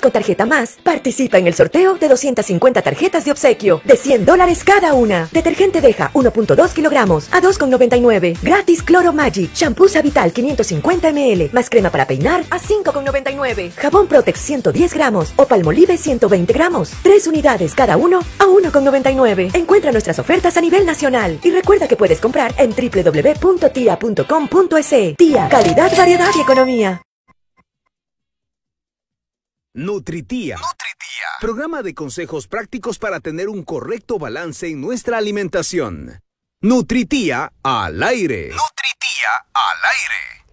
con tarjeta más, participa en el sorteo de 250 tarjetas de obsequio de 100 dólares cada una. Detergente Deja 1.2 kilogramos a 2,99. Gratis Cloro Magic. Shampoo Savital 550 ml. Más crema para peinar a 5,99. Jabón Protex 110 gramos o Palmolive 120 gramos. 3 unidades cada uno a 1,99. Encuentra nuestras ofertas a nivel nacional. Y recuerda que puedes comprar en www.tia.com.es. Tía, calidad, variedad y economía. Nutritía. Nutritía. Programa de consejos prácticos para tener un correcto balance en nuestra alimentación. Nutritía al aire. Nutritía al aire.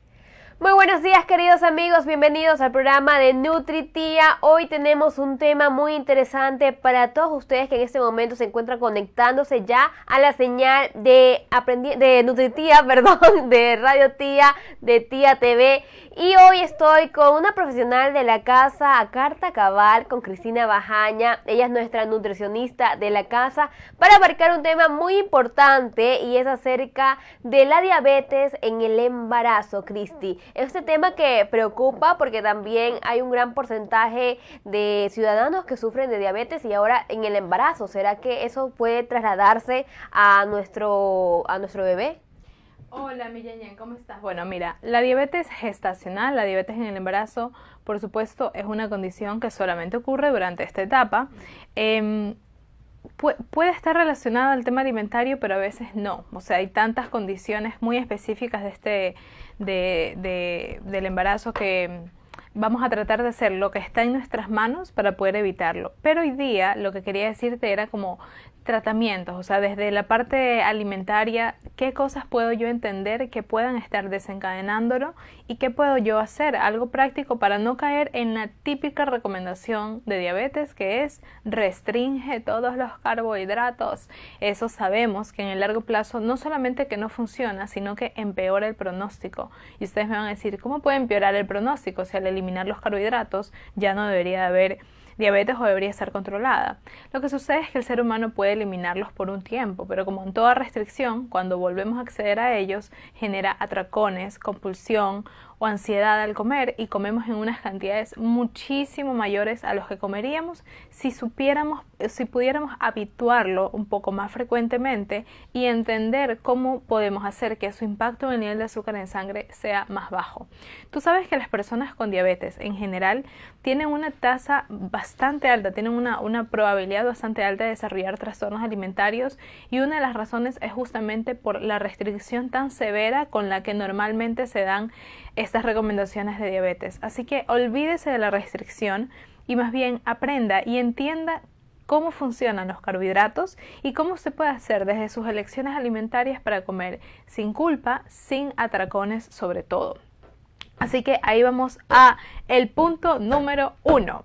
Muy buenos días queridos amigos, bienvenidos al programa de NutriTía. Hoy tenemos un tema muy interesante para todos ustedes que en este momento se encuentran conectándose ya a la señal de, Aprendi de NutriTía, perdón, de Radio Tía, de Tía TV. Y hoy estoy con una profesional de la casa a carta cabal, con Cristina Bajaña. Ella es nuestra nutricionista de la casa para abarcar un tema muy importante y es acerca de la diabetes en el embarazo, Cristi. Este tema que preocupa porque también hay un gran porcentaje de ciudadanos que sufren de diabetes y ahora en el embarazo, ¿será que eso puede trasladarse a nuestro, a nuestro bebé? Hola, Millenian, ¿cómo estás? Bueno, mira, la diabetes gestacional, la diabetes en el embarazo, por supuesto, es una condición que solamente ocurre durante esta etapa puede estar relacionada al tema alimentario, pero a veces no. O sea, hay tantas condiciones muy específicas de este, de, de, del embarazo que vamos a tratar de hacer lo que está en nuestras manos para poder evitarlo. Pero hoy día lo que quería decirte era como tratamientos, o sea, desde la parte alimentaria, qué cosas puedo yo entender que puedan estar desencadenándolo y qué puedo yo hacer, algo práctico para no caer en la típica recomendación de diabetes que es restringe todos los carbohidratos. Eso sabemos que en el largo plazo no solamente que no funciona, sino que empeora el pronóstico. Y ustedes me van a decir, ¿cómo puede empeorar el pronóstico? si al eliminar los carbohidratos ya no debería haber diabetes o debería ser controlada. Lo que sucede es que el ser humano puede eliminarlos por un tiempo, pero como en toda restricción, cuando volvemos a acceder a ellos, genera atracones, compulsión o ansiedad al comer y comemos en unas cantidades muchísimo mayores a los que comeríamos si supiéramos, si pudiéramos habituarlo un poco más frecuentemente y entender cómo podemos hacer que su impacto en el nivel de azúcar en sangre sea más bajo. Tú sabes que las personas con diabetes en general tienen una tasa bastante alta, tienen una, una probabilidad bastante alta de desarrollar trastornos alimentarios y una de las razones es justamente por la restricción tan severa con la que normalmente se dan estas recomendaciones de diabetes. Así que olvídese de la restricción y más bien aprenda y entienda cómo funcionan los carbohidratos y cómo se puede hacer desde sus elecciones alimentarias para comer sin culpa, sin atracones sobre todo. Así que ahí vamos a el punto número uno.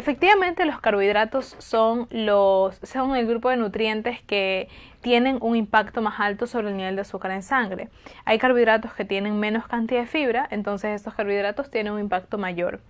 Efectivamente, los carbohidratos son, los, el grupo de nutrientes que tienen un impacto más alto sobre el nivel de azúcar en sangre. Hay carbohidratos que tienen menos cantidad de fibra, entonces estos carbohidratos tienen un impacto mayor.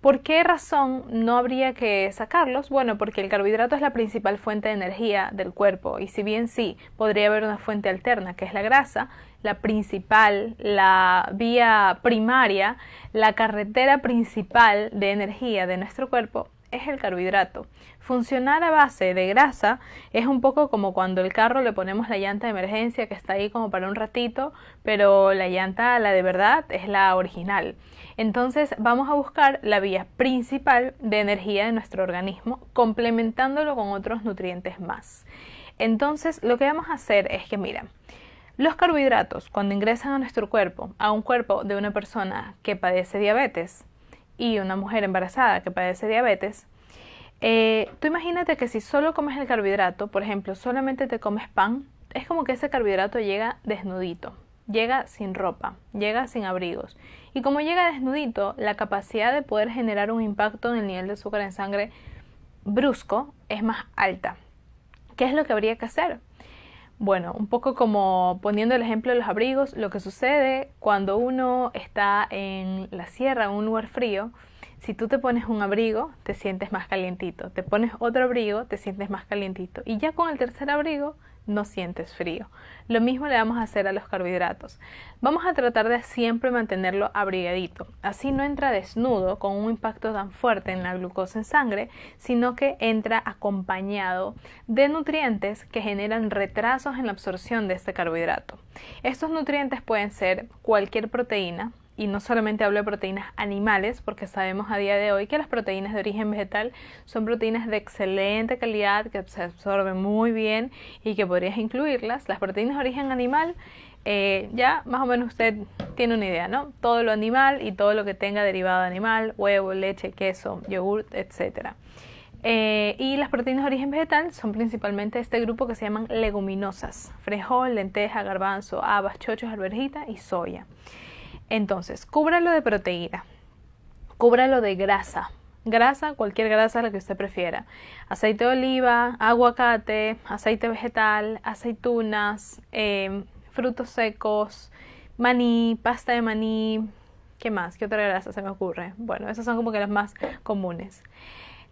¿Por qué razón no habría que sacarlos? Bueno, porque el carbohidrato es la principal fuente de energía del cuerpo y si bien sí, podría haber una fuente alterna, que es la grasa, la principal, la vía primaria, la carretera principal de energía de nuestro cuerpo es el carbohidrato. Funcionar a base de grasa es un poco como cuando el carro le ponemos la llanta de emergencia que está ahí como para un ratito, pero la llanta, la de verdad, es la original. Entonces vamos a buscar la vía principal de energía de nuestro organismo complementándolo con otros nutrientes más. Entonces lo que vamos a hacer es que, mira, los carbohidratos cuando ingresan a nuestro cuerpo, a un cuerpo de una persona que padece diabetes y una mujer embarazada que padece diabetes, eh, tú imagínate que si solo comes el carbohidrato, por ejemplo, solamente te comes pan, es como que ese carbohidrato llega desnudito, llega sin ropa, llega sin abrigos. Y como llega desnudito, la capacidad de poder generar un impacto en el nivel de azúcar en sangre brusco es más alta. ¿Qué es lo que habría que hacer? Bueno, un poco como poniendo el ejemplo de los abrigos, lo que sucede cuando uno está en la sierra, en un lugar frío, si tú te pones un abrigo, te sientes más calientito, te pones otro abrigo, te sientes más calientito, y ya con el tercer abrigo, no sientes frío. Lo mismo le vamos a hacer a los carbohidratos. Vamos a tratar de siempre mantenerlo abrigadito. Así no entra desnudo con un impacto tan fuerte en la glucosa en sangre, sino que entra acompañado de nutrientes que generan retrasos en la absorción de este carbohidrato. Estos nutrientes pueden ser cualquier proteína, y no solamente hablo de proteínas animales, porque sabemos a día de hoy que las proteínas de origen vegetal son proteínas de excelente calidad, que se absorben muy bien y que podrías incluirlas. Las proteínas de origen animal, eh, ya más o menos usted tiene una idea, ¿no? Todo lo animal y todo lo que tenga derivado animal, huevo, leche, queso, yogurt, etc. Eh, y las proteínas de origen vegetal son principalmente este grupo que se llaman leguminosas, frijol lenteja, garbanzo, habas, chochos, alberguita y soya. Entonces, cúbralo de proteína, cúbralo de grasa, grasa, cualquier grasa la que usted prefiera. Aceite de oliva, aguacate, aceite vegetal, aceitunas, em, frutos secos, maní, pasta de maní. ¿Qué más? ¿Qué otra grasa se me ocurre? Bueno, esas son como que las más comunes.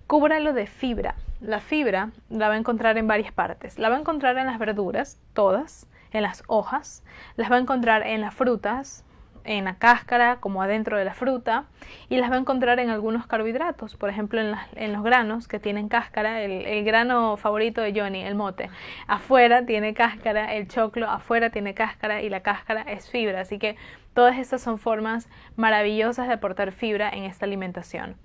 Cúbralo de fibra. La fibra la va a encontrar en varias partes. La va a encontrar en las verduras, todas, en las hojas, las va a encontrar en las frutas, en la cáscara como adentro de la fruta y las va a encontrar en algunos carbohidratos, por ejemplo en, los granos que tienen cáscara, el, el, grano favorito de Johnny, el mote, afuera tiene cáscara, el choclo afuera tiene cáscara y la cáscara es fibra, así que todas estas son formas maravillosas de aportar fibra en esta alimentación.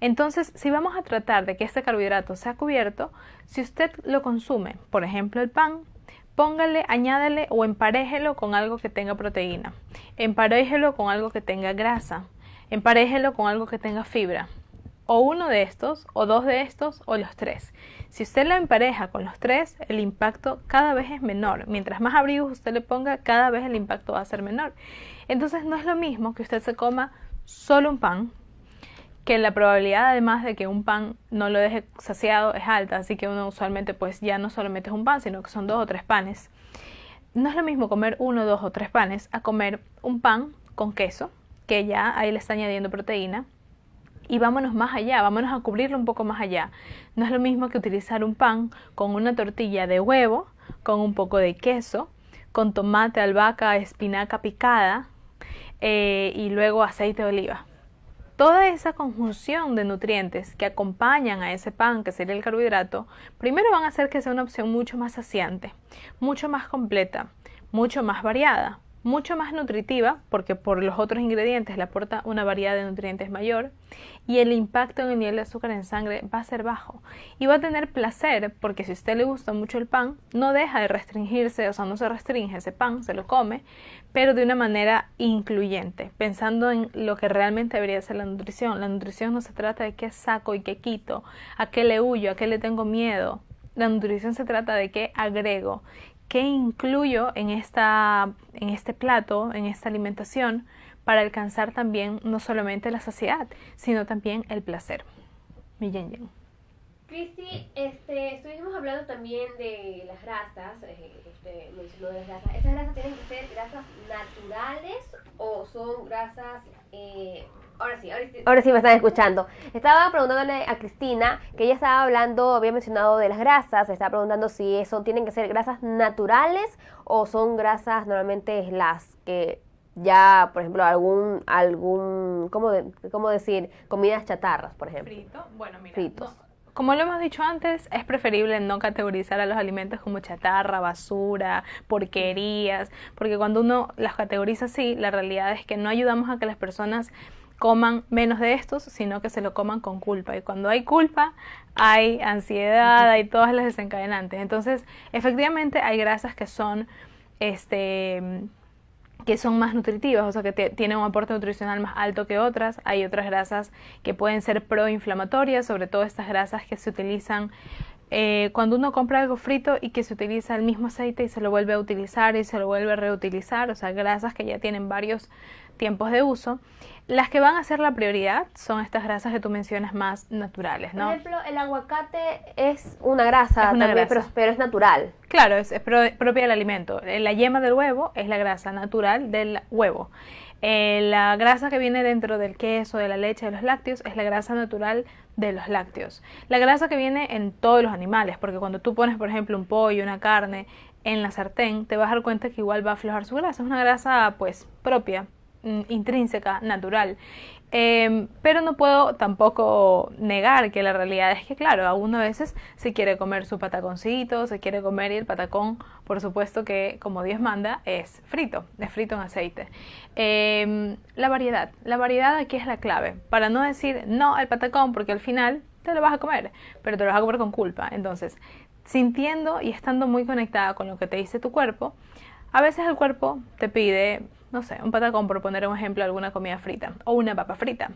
Entonces, si vamos a tratar de que este carbohidrato sea cubierto, si usted lo consume, por ejemplo el pan, Póngale, añádale o emparejelo con algo que tenga proteína. Emparejelo con algo que tenga grasa. Emparejelo con algo que tenga fibra. O uno de estos, o dos de estos, o los tres. Si usted lo empareja con los tres, el impacto cada vez es menor. Mientras más abrigos usted le ponga, cada vez el impacto va a ser menor. Entonces no es lo mismo que usted se coma solo un pan, que la probabilidad además de que un pan no lo deje saciado es alta, así que uno usualmente pues ya no solamente es un pan, sino que son dos o tres panes. No es lo mismo comer uno, dos o tres panes a comer un pan con queso, que ya ahí le está añadiendo proteína. Y vámonos más allá, vámonos a cubrirlo un poco más allá. No es lo mismo que utilizar un pan con una tortilla de huevo, con un poco de queso, con tomate, albahaca, espinaca picada eh, y luego aceite de oliva Toda esa conjunción de nutrientes que acompañan a ese pan, que sería el carbohidrato, primero van a hacer que sea una opción mucho más saciante, mucho más completa, mucho más variada mucho más nutritiva, porque por los otros ingredientes le aporta una variedad de nutrientes mayor, y el impacto en el nivel de azúcar en sangre va a ser bajo. Y va a tener placer, porque si a usted le gusta mucho el pan, no deja de restringirse, o sea, no se restringe ese pan, se lo come, pero de una manera incluyente, pensando en lo que realmente debería ser la nutrición. La nutrición no se trata de qué saco y qué quito, a qué le huyo, a qué le tengo miedo. La nutrición se trata de qué agrego, qué incluyo en, esta, en este plato, en esta alimentación, para alcanzar también no solamente la saciedad, sino también el placer. Mi Yen Cristi, este, estuvimos hablando también de las grasas, eh, este, mencionó de las grasas. ¿Esas grasas tienen que ser grasas naturales o son grasas eh, Ahora sí, ahora sí. me están escuchando. Estaba preguntándole a Cristina, que ella estaba hablando, había mencionado de las grasas, estaba preguntando si eso tienen que ser grasas naturales o son grasas normalmente las que ya, por ejemplo, algún, algún, ¿cómo, decir? Comidas chatarras, por ejemplo. Frito, bueno, mira. Fritos. como lo hemos dicho antes, es preferible no categorizar a los alimentos como chatarra, basura, porquerías, porque cuando uno las categoriza así, la realidad es que no ayudamos a que las personas coman menos de estos, sino que se lo coman con culpa. Y cuando hay culpa, hay ansiedad, hay todas las desencadenantes. Entonces, efectivamente, hay grasas que son, este, que son más nutritivas, o sea, que tienen un aporte nutricional más alto que otras. Hay otras grasas que pueden ser proinflamatorias, sobre todo estas grasas que se utilizan eh, cuando uno compra algo frito y que se utiliza el mismo aceite y se lo vuelve a utilizar y se lo vuelve a reutilizar, o sea, grasas que ya tienen varios tiempos de uso, las que van a ser la prioridad son estas grasas que tú mencionas más naturales, ¿no? Por ejemplo, el aguacate es una grasa, Pero, es natural. Claro, es, propia del alimento. Eh, la yema del huevo es la grasa natural del huevo. Eh, la grasa que viene dentro del queso, de la leche, de los lácteos, es la grasa natural de los lácteos. La grasa que viene en todos los animales, porque cuando tú pones, por ejemplo, un pollo, una carne en la sartén, te vas a dar cuenta que igual va a aflojar su grasa. Es una grasa, pues, propia Mm, intrínseca, natural. Em, pero no puedo tampoco negar que la realidad es que, claro, a uno a veces se quiere comer su pataconcito, se quiere comer y el patacón, por supuesto que, como Dios manda, es frito, es frito en aceite. Em, la variedad, la variedad aquí es la clave, para no decir no al patacón, porque al final te lo vas a comer, pero te lo vas a comer con culpa. Entonces, sintiendo y estando muy conectada con lo que te dice tu cuerpo, a veces el cuerpo te pide no sé, un patacón, por poner un ejemplo, alguna comida frita o una papa frita.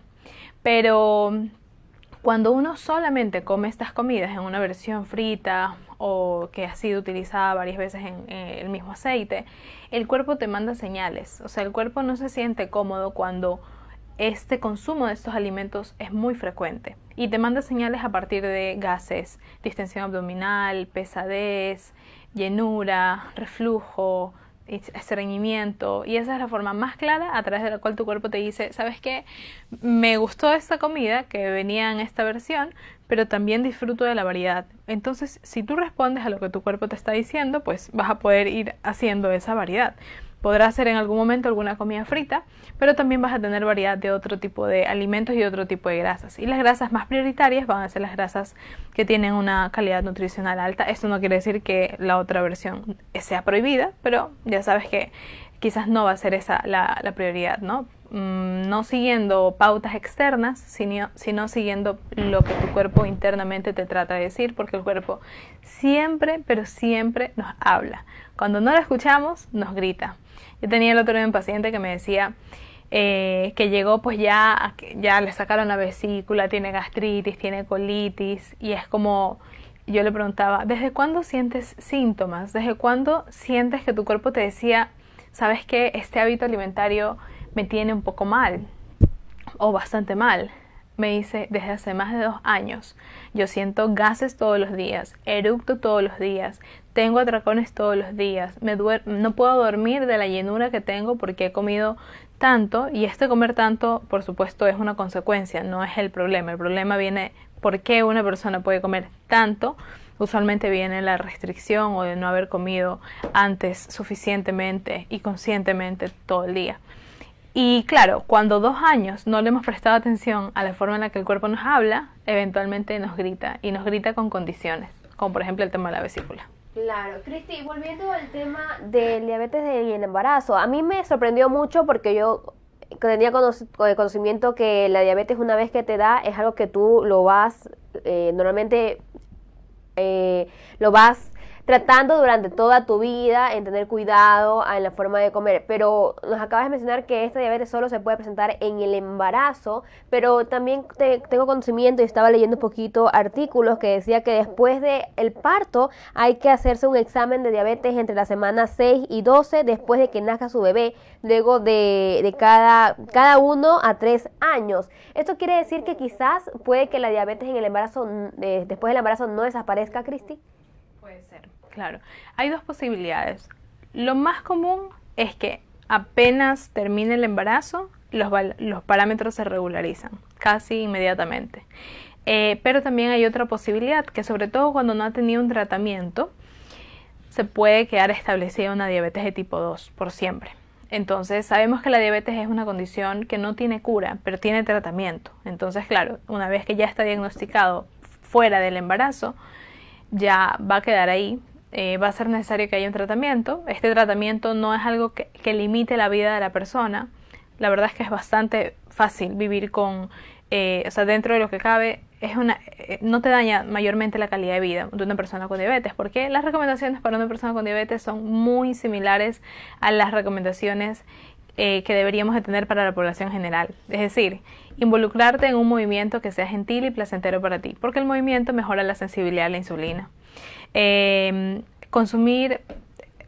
Pero cuando uno solamente come estas comidas en una versión frita o que ha sido utilizada varias veces en, eh, el mismo aceite, el cuerpo te manda señales. O sea, el cuerpo no se siente cómodo cuando este consumo de estos alimentos es muy frecuente y te manda señales a partir de gases, distensión abdominal, pesadez, llenura, reflujo, estreñimiento. Y esa es la forma más clara a través de la cual tu cuerpo te dice, ¿sabes que Me gustó esta comida que venía en esta versión, pero también disfruto de la variedad. Entonces, si tú respondes a lo que tu cuerpo te está diciendo, pues vas a poder ir haciendo esa variedad. Podrá ser en algún momento alguna comida frita, pero también vas a tener variedad de otro tipo de alimentos y otro tipo de grasas. Y las grasas más prioritarias van a ser las grasas que tienen una calidad nutricional alta. Esto no quiere decir que la otra versión sea prohibida, pero ya sabes que quizás no va a ser esa la prioridad, ¿no? Mm, no siguiendo pautas externas, sino, sino siguiendo lo que tu cuerpo internamente te trata de decir, porque el cuerpo siempre, pero siempre nos habla. Cuando no lo escuchamos, nos grita. Yo tenía el otro día un paciente que me decía, eh, que llegó pues ya, ya le sacaron la vesícula, tiene gastritis, tiene colitis y es como yo le preguntaba, ¿desde cuándo sientes síntomas? ¿Desde cuándo sientes que tu cuerpo te decía, sabes que este hábito alimentario me tiene un poco mal, o bastante mal. Me dice, desde hace más de dos años, yo siento gases todos los días, eructo todos los días, tengo atracones todos los días, me no puedo dormir de la llenura que tengo porque he comido tanto y este comer tanto, por supuesto, es una consecuencia, no es el problema. El problema viene por qué una persona puede comer tanto. Usualmente viene la restricción o de no haber comido antes suficientemente y conscientemente todo el día. Y claro, cuando dos años no le hemos prestado atención a la forma en la que el cuerpo nos habla, eventualmente nos grita y nos grita con condiciones, como por ejemplo el tema de la vesícula. Claro, Cristi, volviendo al tema del diabetes y el embarazo, a mí me sorprendió mucho porque yo tenía eh, conocimiento que la diabetes una vez que te da es algo que tú lo vas, eh, normalmente eh, lo vas tratando durante toda tu vida en tener cuidado en la forma de comer. Pero nos acabas de mencionar que esta diabetes solo se puede presentar en el embarazo, pero también tengo conocimiento y estaba leyendo un poquito artículos que decía que después del el parto hay que hacerse un examen de diabetes entre las semanas 6 y 12 después de que nazca su bebé, luego de, cada, cada uno a tres años. Esto quiere decir que quizás puede que la diabetes en el embarazo, eh, después del embarazo, no desaparezca, Cristi. Puede ser. Claro, hay dos posibilidades. Lo más común es que apenas termine el embarazo, los, parámetros se regularizan casi inmediatamente. Eh, pero también hay otra posibilidad, que sobre todo cuando no ha tenido un tratamiento, se puede quedar establecida una diabetes de tipo 2 por siempre. Entonces sabemos que la diabetes es una condición que no tiene cura, pero tiene tratamiento. Entonces, claro, una vez que ya está diagnosticado fuera del embarazo, ya va a quedar ahí, eh, va a ser necesario que haya un tratamiento. Este tratamiento no es algo que, limite la vida de la persona. La verdad es que es bastante fácil vivir con, eh, o sea, dentro de lo que cabe, es una, eh, no te daña mayormente la calidad de vida de una persona con diabetes, porque las recomendaciones para una persona con diabetes son muy similares a las recomendaciones que deberíamos tener para la población general. Es decir, involucrarte en un movimiento que sea gentil y placentero para ti, porque el movimiento mejora la sensibilidad a la insulina. Em, eh, consumir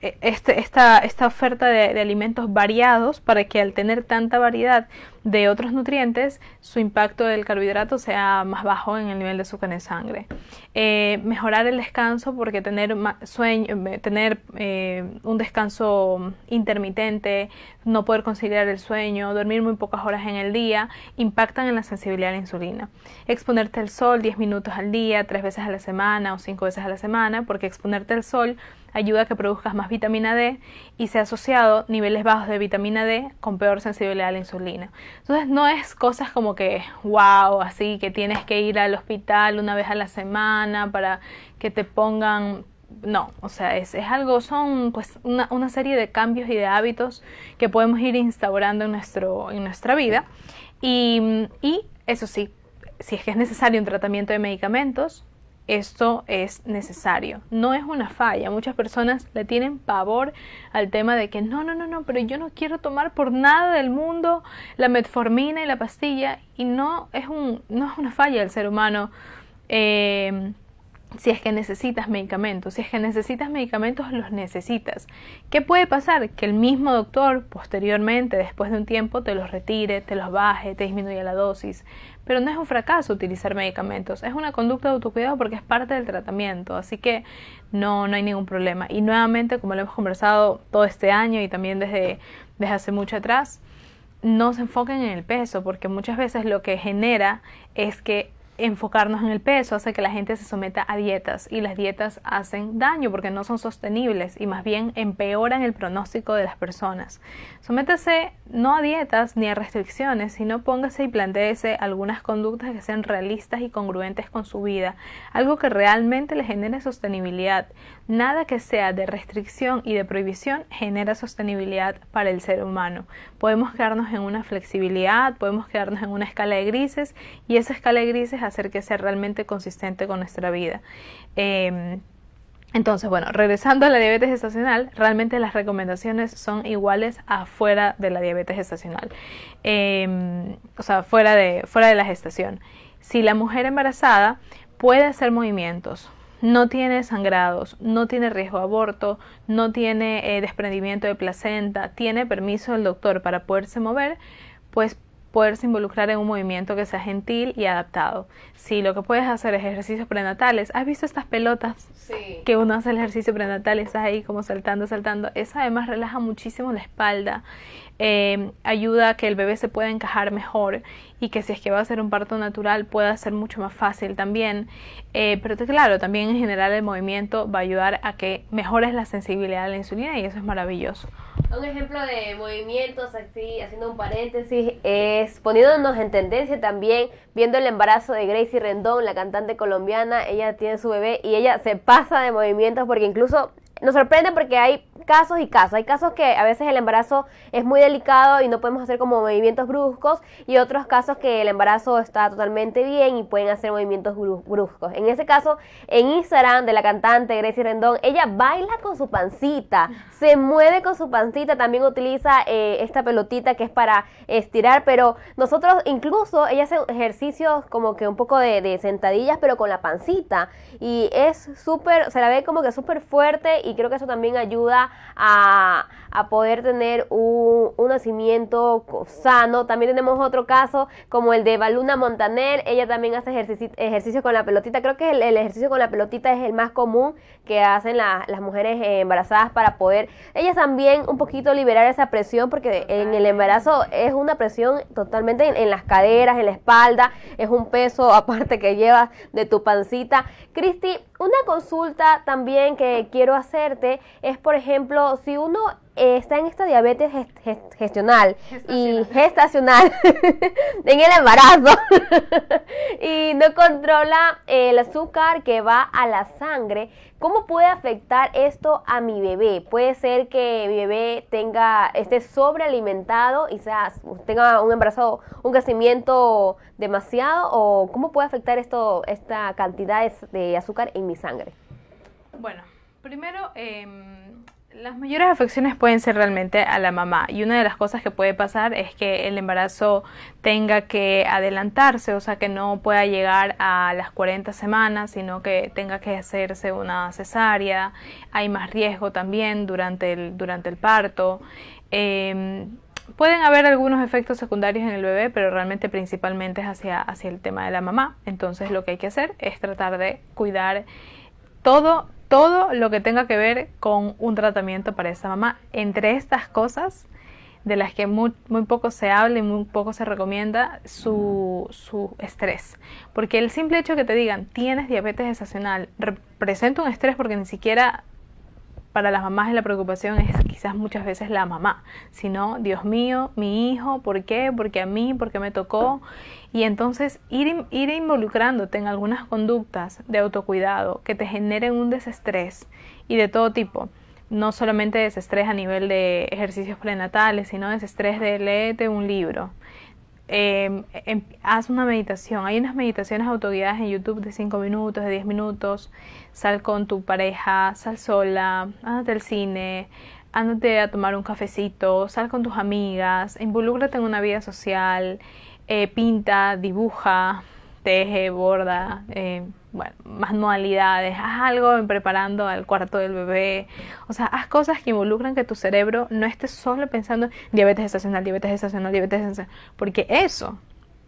este, esta, esta, oferta de, alimentos variados para que al tener tanta variedad de otros nutrientes, su impacto del carbohidrato sea más bajo en el nivel de azúcar en sangre. Eh, mejorar el descanso porque tener sueño, eh, tener eh, un descanso intermitente, no poder conciliar el sueño, dormir muy pocas horas en el día, impactan en la sensibilidad a la insulina. Exponerte al sol 10 minutos al día, tres veces a la semana o cinco veces a la semana, porque exponerte al sol ayuda a que produzcas más vitamina D y se ha asociado niveles bajos de vitamina D con peor sensibilidad a la insulina. Entonces no es cosas como que, wow, así que tienes que ir al hospital una vez a la semana para que te pongan... No, o sea, es, es algo, son pues una, una, serie de cambios y de hábitos que podemos ir instaurando en, nuestro, en nuestra vida. Y, y eso sí, si es que es necesario un tratamiento de medicamentos, esto es necesario. No es una falla. Muchas personas le tienen pavor al tema de que no, no, no, no, pero yo no quiero tomar por nada del mundo la metformina y la pastilla. Y no es, un, no es una falla del ser humano. Eh, si es que necesitas medicamentos. Si es que necesitas medicamentos, los necesitas. ¿Qué puede pasar? Que el mismo doctor posteriormente, después de un tiempo, te los retire, te los baje, te disminuya la dosis. Pero no es un fracaso utilizar medicamentos, es una conducta de autocuidado porque es parte del tratamiento. Así que no, no hay ningún problema. Y nuevamente, como lo hemos conversado todo este año y también desde, desde hace mucho atrás, no se enfoquen en el peso, porque muchas veces lo que genera es que enfocarnos en el peso hace que la gente se someta a dietas y las dietas hacen daño porque no son sostenibles y más bien empeoran el pronóstico de las personas. Sométase no a dietas ni a restricciones, sino póngase y planteese algunas conductas que sean realistas y congruentes con su vida, algo que realmente le genere sostenibilidad. Nada que sea de restricción y de prohibición genera sostenibilidad para el ser humano. Podemos quedarnos en una flexibilidad, podemos quedarnos en una escala de grises y esa escala de grises hacer que sea realmente consistente con nuestra vida. Em, entonces, bueno, regresando a la diabetes gestacional realmente las recomendaciones son iguales afuera de la diabetes gestacional em, o sea, fuera de, fuera de la gestación. Si la mujer embarazada puede hacer movimientos, no tiene sangrados, no tiene riesgo de aborto, no tiene eh, desprendimiento de placenta, tiene permiso del doctor para poderse mover, pues poderse involucrar en un movimiento que sea gentil y adaptado. Si lo que puedes hacer es ejercicios prenatales, ¿has visto estas pelotas? Sí. Que uno hace el ejercicio prenatal y estás ahí como saltando, saltando. Eso además relaja muchísimo la espalda, eh, ayuda a que el bebé se pueda encajar mejor y que si es que va a ser un parto natural pueda ser mucho más fácil también. Eh, pero claro, también en general el movimiento va a ayudar a que mejores la sensibilidad a la insulina y eso es maravilloso. Un ejemplo de movimientos, así, haciendo un paréntesis, es poniéndonos en tendencia también, viendo el embarazo de Gracie Rendón, la cantante colombiana, ella tiene su bebé y ella se pasa de movimientos porque incluso nos sorprende porque hay casos y casos. Hay casos que a veces el embarazo es muy delicado y no podemos hacer como movimientos bruscos y otros casos que el embarazo está totalmente bien y pueden hacer movimientos bruscos. En ese caso, en Instagram de la cantante Gracie Rendón, ella baila con su pancita, se mueve con su pancita, también utiliza eh, esta pelotita que es para estirar, pero nosotros incluso ella hace ejercicios como que un poco de sentadillas, pero con la pancita y es súper, se la ve como que súper fuerte y creo que eso también ayuda a, poder tener un, nacimiento sano. También tenemos otro caso como el de Baluna Montaner, ella también hace ejercicio, con la pelotita, creo que el, ejercicio con la pelotita es el más común que hacen las mujeres eh, embarazadas para poder ellas también un poquito liberar esa presión porque en el embarazo es una presión totalmente en las caderas, en la espalda, es un peso aparte que llevas de tu pancita. Cristi, una consulta también que quiero hacerte es, por ejemplo, si uno está en esta diabetes gestional y gestacional, en el embarazo, y no controla el azúcar que va a la sangre, ¿cómo puede afectar esto a mi bebé? Puede ser que mi bebé tenga, esté sobrealimentado y sea, tenga un embarazo, un crecimiento demasiado, o cómo puede afectar esto, esta cantidad de azúcar en mi sangre? Bueno, primero, em, las mayores afecciones pueden ser realmente a la mamá y una de las cosas que puede pasar es que el embarazo tenga que adelantarse, o sea que no pueda llegar a las 40 semanas, sino que tenga que hacerse una cesárea. Hay más riesgo también durante el, durante el parto. Em, pueden haber algunos efectos secundarios en el bebé, pero realmente principalmente es hacia, hacia, el tema de la mamá. Entonces lo que hay que hacer es tratar de cuidar todo todo lo que tenga que ver con un tratamiento para esa mamá. Entre estas cosas, de las que muy, poco se habla y muy poco se recomienda, su, su estrés. Porque el simple hecho que te digan, tienes diabetes estacional, representa un estrés porque ni siquiera para las mamás la preocupación es quizás muchas veces la mamá, sino Dios mío, mi hijo, ¿por qué? Porque a mí? porque me tocó? Y entonces ir, ir involucrándote en algunas conductas de autocuidado que te generen un desestrés y de todo tipo no solamente desestrés a nivel de ejercicios prenatales, sino desestrés de leerte un libro, Em, em, haz una meditación. Hay unas meditaciones autoguiadas en YouTube de 5 minutos, de 10 minutos. Sal con tu pareja, sal sola, ándate al cine, ándate a tomar un cafecito, sal con tus amigas, involúcrate en una vida social, eh, pinta, dibuja, teje, borda. Eh, bueno, manualidades, haz algo en preparando al cuarto del bebé, o sea, haz cosas que involucran que tu cerebro no esté solo pensando diabetes estacional, diabetes estacional, diabetes estacional, porque eso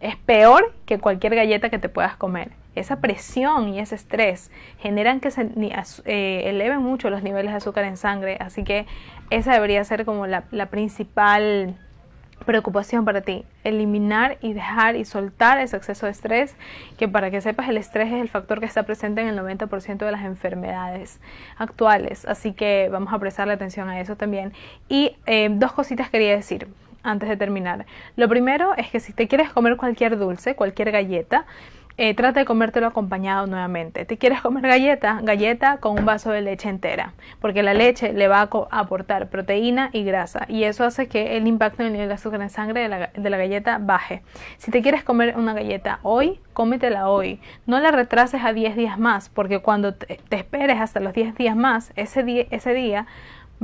es peor que cualquier galleta que te puedas comer. Esa presión y ese estrés generan que se eh, eleven mucho los niveles de azúcar en sangre, así que esa debería ser como la principal preocupación para ti. Eliminar y dejar y soltar ese exceso de estrés, que para que sepas el estrés es el factor que está presente en el 90% de las enfermedades actuales. Así que vamos a prestarle atención a eso también. Y eh, dos cositas quería decir antes de terminar. Lo primero es que si te quieres comer cualquier dulce, cualquier galleta, eh, trata de comértelo acompañado nuevamente. ¿Te quieres comer galleta? Galleta con un vaso de leche entera, porque la leche le va a aportar proteína y grasa y eso hace que el impacto en el nivel de azúcar en sangre de la, de la galleta baje. Si te quieres comer una galleta hoy, cómetela hoy. No la retrases a 10 días más, porque cuando te, esperes hasta los 10 días más, ese, ese día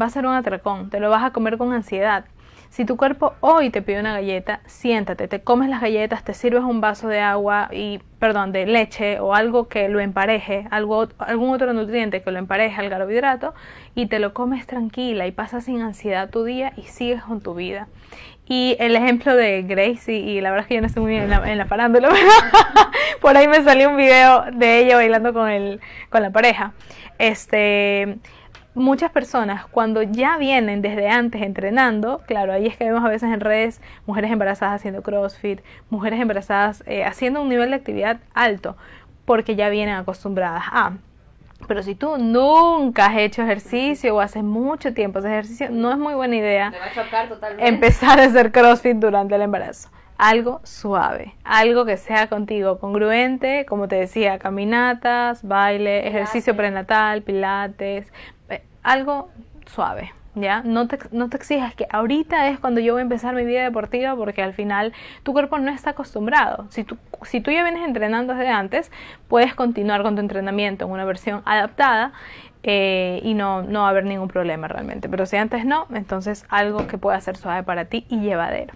va a ser un atracón, te lo vas a comer con ansiedad si tu cuerpo hoy te pide una galleta, siéntate, te comes las galletas, te sirves un vaso de agua y, perdón, de leche o algo que lo empareje, algo, algún otro nutriente que lo empareje al carbohidrato y te lo comes tranquila y pasas sin ansiedad tu día y sigues con tu vida. Y el ejemplo de Gracie, y la verdad es que yo no estoy muy bien en la, parándolo, por ahí me salió un video de ella bailando con, el, con la pareja. Este, muchas personas cuando ya vienen desde antes entrenando, claro, ahí es que vemos a veces en redes mujeres embarazadas haciendo CrossFit, mujeres embarazadas eh, haciendo un nivel de actividad alto, porque ya vienen acostumbradas a... Pero si tú nunca has hecho ejercicio o hace mucho tiempo ese ejercicio, no es muy buena idea empezar a hacer CrossFit durante el embarazo algo suave, algo que sea contigo congruente, como te decía, caminatas, baile, ejercicio prenatal, pilates, algo suave. ¿Ya? No te, no te exijas que ahorita es cuando yo voy a empezar mi vida deportiva porque al final tu cuerpo no está acostumbrado. Si tú, si tú ya vienes entrenando desde antes, puedes continuar con tu entrenamiento en una versión adaptada eh, y no, no va a haber ningún problema realmente. Pero si antes no, entonces algo que pueda ser suave para ti y llevadero.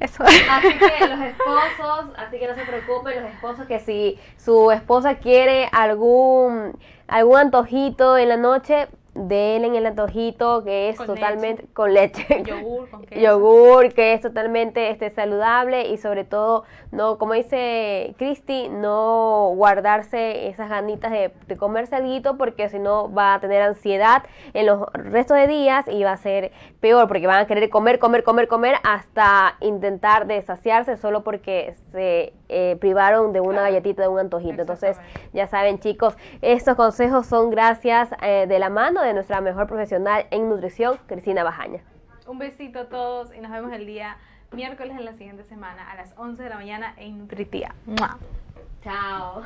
Eso. Así que los esposos, así que no se preocupen, los esposos que si su esposa quiere algún algún antojito en la noche, de en el antojito que es totalmente con leche, yogur, que es totalmente este saludable y sobre todo no como dice Cristi, no guardarse esas ganitas de, de comerse algo porque si no va a tener ansiedad en los restos de días y va a ser peor porque van a querer comer, comer, comer, comer hasta intentar desaciarse solo porque se eh, privaron de una galletita, de un antojito. Entonces, ya saben chicos, estos consejos son gracias eh, de la mano de nuestra mejor profesional en nutrición, Cristina Bajaña. Un besito a todos y nos vemos el día miércoles en la siguiente semana a las 11 de la mañana en Nutritia. Chao.